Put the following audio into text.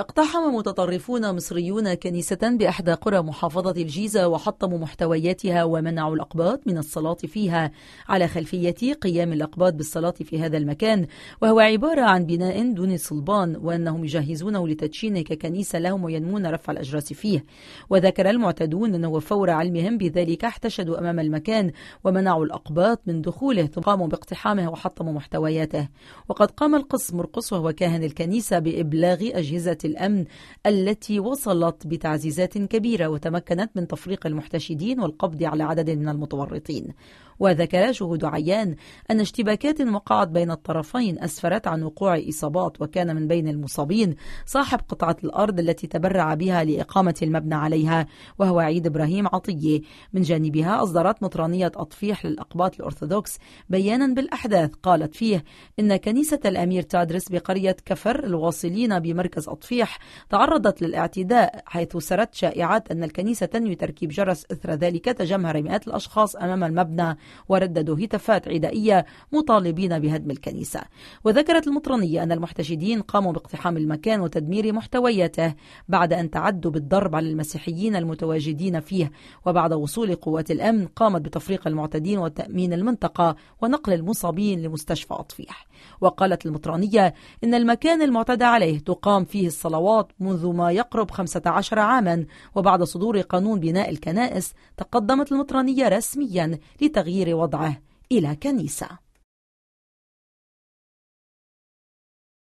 اقتحم متطرفون مصريون كنيسة بإحدى قرى محافظة الجيزة وحطموا محتوياتها ومنعوا الأقباط من الصلاة فيها على خلفية قيام الأقباط بالصلاة في هذا المكان وهو عبارة عن بناء دون صلبان وأنهم يجهزونه لتدشين ككنيسة لهم وينمون رفع الأجراس فيه وذكر المعتدون أنه فور علمهم بذلك احتشدوا أمام المكان ومنعوا الأقباط من دخوله ثم قاموا باقتحامه وحطموا محتوياته وقد قام القس مرقص وهو كاهن الكنيسة بإبلاغ أجهزة الأمن التي وصلت بتعزيزات كبيرة وتمكنت من تفريق المحتشدين والقبض على عدد من المتورطين وذكر شهود عيان أن اشتباكات وقعت بين الطرفين أسفرت عن وقوع إصابات وكان من بين المصابين صاحب قطعة الأرض التي تبرع بها لإقامة المبنى عليها وهو عيد إبراهيم عطية من جانبها أصدرت مطرانية أطفيح للأقباط الأرثوذكس بيانا بالأحداث قالت فيه إن كنيسة الأمير تادرس بقرية كفر الواصلين بمركز أطفيح تعرضت للاعتداء حيث سرت شائعات أن الكنيسة تنوي تركيب جرس إثر ذلك تجمهر مئات الأشخاص أمام المبنى ورددوا هتافات عدائية مطالبين بهدم الكنيسة وذكرت المطرنية أن المحتشدين قاموا باقتحام المكان وتدمير محتوياته بعد أن تعدوا بالضرب على المسيحيين المتواجدين فيه وبعد وصول قوات الأمن قامت بتفريق المعتدين وتأمين المنطقة ونقل المصابين لمستشفى أطفيح وقالت المطرانية إن المكان المعتدى عليه تقام فيه الصلوات منذ ما يقرب 15 عاما وبعد صدور قانون بناء الكنائس تقدمت المطرانية رسميا لتغيير تغيير وضعه إلى كنيسة